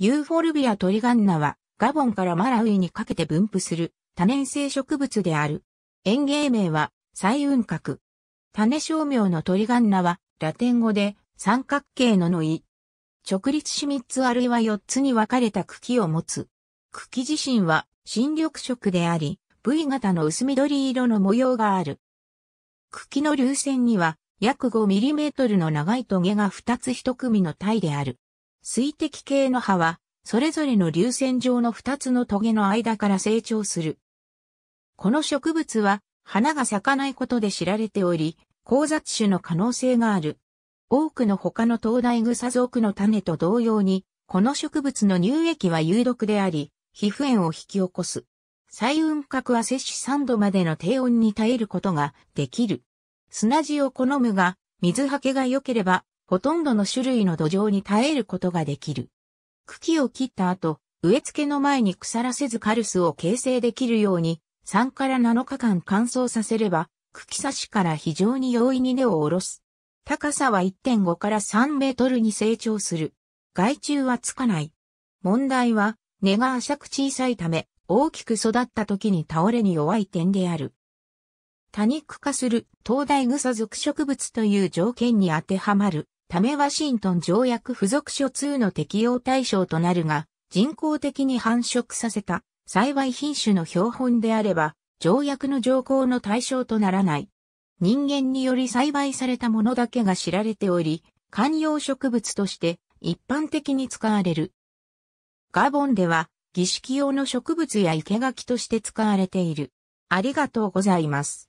ユーフォルビアトリガンナは、ガボンからマラウイにかけて分布する多年生植物である。園芸名は、彩雲閣。種商名のトリガンナは、ラテン語で、三角形ののい。直立し三つあるいは四つに分かれた茎を持つ。茎自身は、新緑色であり、V 型の薄緑色の模様がある。茎の流線には、約5トルの長いトゲが2つ1組の体である。水滴系の葉は、それぞれの流線状の二つの棘の間から成長する。この植物は、花が咲かないことで知られており、交雑種の可能性がある。多くの他の東大草属の種と同様に、この植物の乳液は有毒であり、皮膚炎を引き起こす。最雲核は摂氏3度までの低温に耐えることができる。砂地を好むが、水はけが良ければほとんどの種類の土壌に耐えることができる。茎を切った後、植え付けの前に腐らせずカルスを形成できるように、3から7日間乾燥させれば、茎差しから非常に容易に根を下ろす。高さは1.5から3メートルに成長する。害虫はつかない。問題は、根が浅く小さいため、大きく育った時に倒れに弱い点である。多肉化する東大草属植物という条件に当てはまるためワシントン条約付属書2の適用対象となるが、人工的に繁殖させた幸い品種の標本であれば、条約の条項の対象とならない。人間により栽培されたものだけが知られており、観葉植物として一般的に使われる。ガボンでは儀式用の植物や生垣として使われている。ありがとうございます。